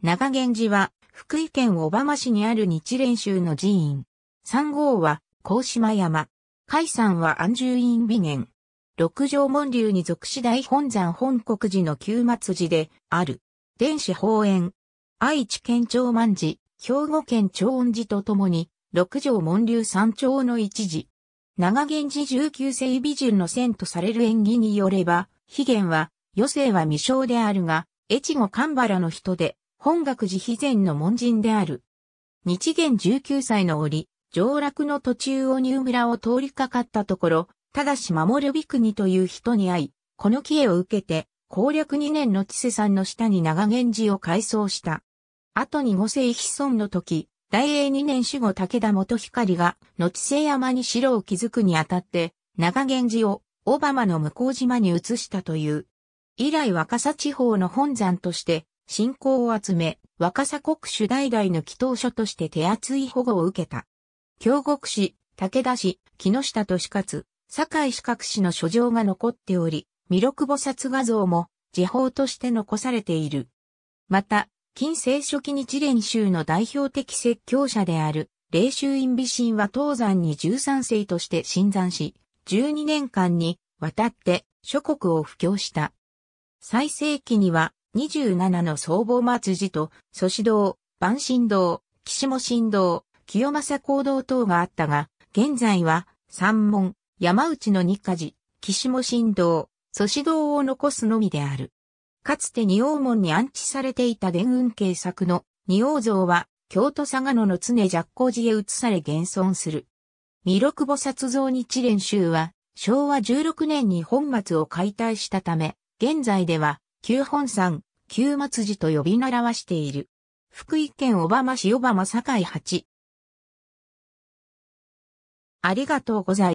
長源寺は、福井県小浜市にある日蓮宗の寺院。三号は、甲島山。海山は安住院美年。六条門流に属し大本山本国寺の旧末寺で、ある。電子法園。愛知県長万寺、兵庫県長恩寺とともに、六条門流山頂の一寺。長源寺19世美人の線とされる縁起によれば、悲源は、余生は未生であるが、越後神原の人で、本学寺悲前の門人である。日元19歳の折、上洛の途中を入村を通りかかったところ、ただし守るびくにという人に会い、この帰依を受けて、攻略2年の千世さんの下に長源寺を改装した。後に五世飛孫の時、大英2年守護武田元光が、後瀬山に城を築くにあたって、長源寺を、オバマの向島に移したという。以来若狭地方の本山として、信仰を集め、若狭国主代々の祈祷書として手厚い保護を受けた。京極市、武田市、木下都市勝、つ堺四角氏の書状が残っており、弥勒菩薩画像も時報として残されている。また、近世初期日蓮宗の代表的説教者である、霊宗院美神は東山に13世として新山し、12年間にわたって諸国を布教した。最盛期には27の総坊末寺と、祖師堂、万神堂、岸も神堂、清正公堂等があったが、現在は、三門、山内の日課寺、岸も神堂、祖師堂を残すのみである。かつて二王門に安置されていた伝雲計作の二王像は、京都佐賀野の常寂光寺へ移され現存する。弥勒菩薩像日蓮宗は、昭和16年に本末を解体したため、現在では、旧本山、旧松寺と呼び習わしている。福井県小浜市小浜境八。ありがとうございます。